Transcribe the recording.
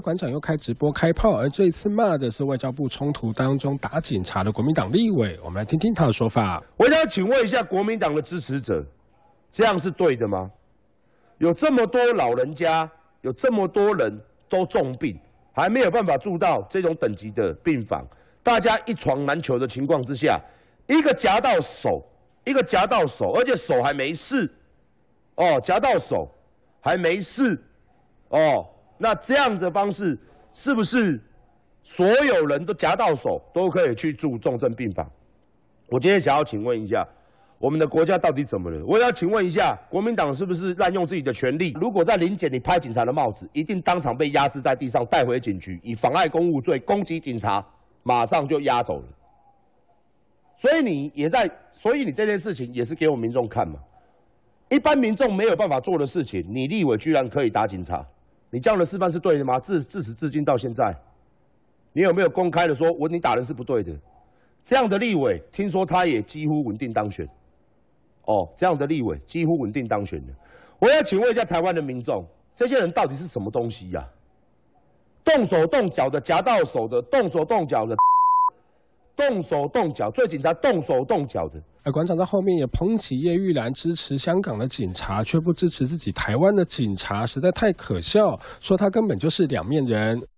馆长又开直播开炮，而这一次骂的是外交部冲突当中打警察的国民党立委。我们来听听他的说法。我想请问一下国民党的支持者，这样是对的吗？有这么多老人家，有这么多人都重病，还没有办法住到这种等级的病房，大家一床难求的情况之下，一个夹到手，一个夹到手，而且手还没事哦，夹到手还没事哦。那这样的方式是不是所有人都夹到手，都可以去住重症病房？我今天想要请问一下，我们的国家到底怎么了？我要请问一下，国民党是不是滥用自己的权利？如果在临检你拍警察的帽子，一定当场被压制在地上，带回警局以妨碍公务罪攻击警察，马上就押走了。所以你也在，所以你这件事情也是给我们民众看嘛？一般民众没有办法做的事情，你立委居然可以打警察。你这样的示范是对的吗？自自始至今到现在，你有没有公开的说，我你打人是不对的？这样的立委，听说他也几乎稳定当选。哦，这样的立委几乎稳定当选的，我要请问一下台湾的民众，这些人到底是什么东西呀？动手动脚的，夹到手的，动手动脚的，动手动脚，最警察动手动脚的。而馆长在后面也捧起叶玉兰支持香港的警察，却不支持自己台湾的警察，实在太可笑。说他根本就是两面人。